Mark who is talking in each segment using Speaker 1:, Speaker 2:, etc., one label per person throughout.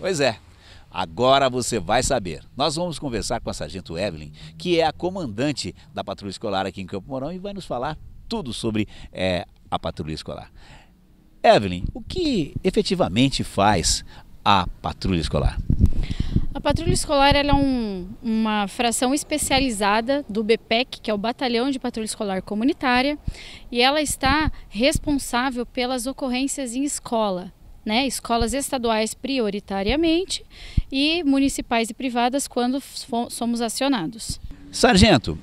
Speaker 1: Pois é. Agora você vai saber. Nós vamos conversar com a Sargento Evelyn, que é a comandante da patrulha escolar aqui em Campo Mourão e vai nos falar tudo sobre é, a patrulha escolar. Evelyn, o que efetivamente faz a patrulha escolar?
Speaker 2: A patrulha escolar é um, uma fração especializada do BPEC, que é o Batalhão de Patrulha Escolar Comunitária, e ela está responsável pelas ocorrências em escola né, escolas estaduais prioritariamente e municipais e privadas quando somos acionados.
Speaker 1: Sargento,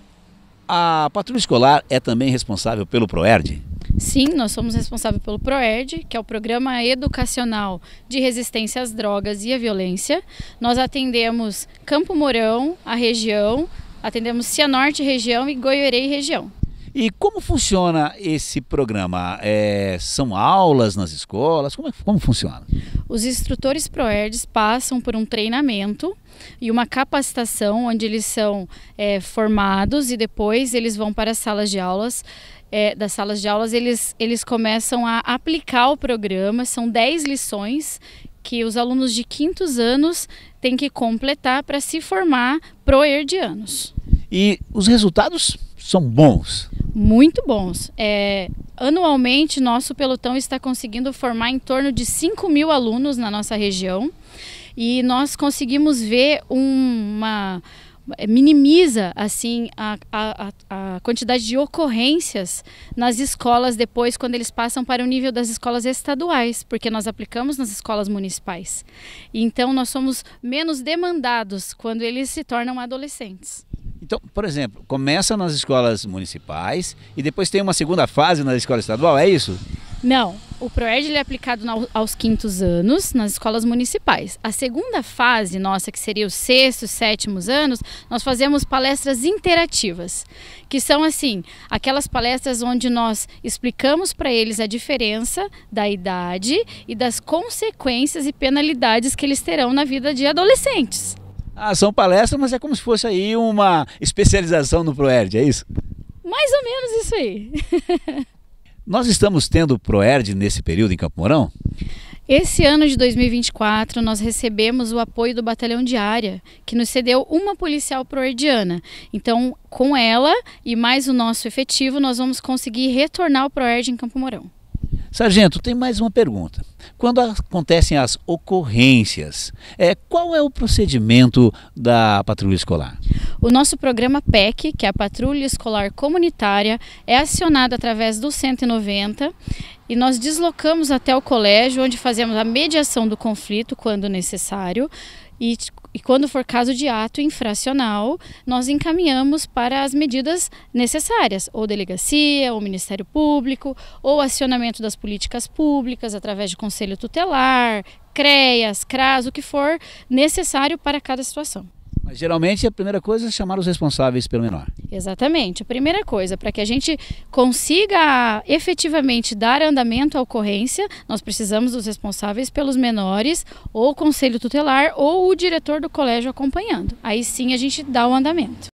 Speaker 1: a patrulha escolar é também responsável pelo PROERD?
Speaker 2: Sim, nós somos responsáveis pelo PROERD, que é o Programa Educacional de Resistência às Drogas e à Violência. Nós atendemos Campo Mourão, a região, atendemos Cianorte região e Goiorei região.
Speaker 1: E como funciona esse programa? É, são aulas nas escolas? Como, é como funciona?
Speaker 2: Os instrutores ProERDS passam por um treinamento e uma capacitação onde eles são é, formados e depois eles vão para as salas de aulas. É, das salas de aulas, eles, eles começam a aplicar o programa. São 10 lições que os alunos de quintos anos têm que completar para se formar proerdianos.
Speaker 1: E os resultados são bons?
Speaker 2: Muito bons. É, anualmente, nosso pelotão está conseguindo formar em torno de 5 mil alunos na nossa região e nós conseguimos ver uma é, minimiza assim a, a, a, quantidade de ocorrências nas escolas depois quando eles passam para o nível das escolas estaduais, porque nós aplicamos nas escolas municipais. Então nós somos menos demandados quando eles se tornam adolescentes. Então,
Speaker 1: por exemplo, começa nas escolas municipais e depois tem uma segunda fase na escola estadual, é isso?
Speaker 2: Não, o PROED é aplicado aos quintos anos nas escolas municipais. A segunda fase nossa, que seria os sextos, sétimos anos, nós fazemos palestras interativas, que são assim, aquelas palestras onde nós explicamos para eles a diferença da idade e das consequências e penalidades que eles terão na vida de adolescentes.
Speaker 1: Ah, são palestras, mas é como se fosse aí uma especialização no ProERD, é isso?
Speaker 2: Mais ou menos isso aí.
Speaker 1: Nós estamos tendo ProERD nesse período em Campo Mourão?
Speaker 2: Esse ano de 2024, nós recebemos o apoio do Batalhão de Área, que nos cedeu uma policial proerdiana. Então, com ela e mais o nosso efetivo, nós vamos conseguir retornar o ProERD em Campo Mourão.
Speaker 1: Sargento, tem mais uma pergunta. Quando acontecem as ocorrências, é, qual é o procedimento da patrulha escolar?
Speaker 2: O nosso programa PEC, que é a Patrulha Escolar Comunitária, é acionado através do 190 e nós deslocamos até o colégio, onde fazemos a mediação do conflito quando necessário e, e, quando for caso de ato infracional, nós encaminhamos para as medidas necessárias, ou delegacia, ou Ministério Público, ou acionamento das políticas públicas através de conselho tutelar, CREAS, CRAS, o que for necessário para cada situação.
Speaker 1: Mas geralmente a primeira coisa é chamar os responsáveis pelo menor.
Speaker 2: Exatamente. A primeira coisa, para que a gente consiga efetivamente dar andamento à ocorrência, nós precisamos dos responsáveis pelos menores, ou o conselho tutelar, ou o diretor do colégio acompanhando. Aí sim a gente dá o andamento.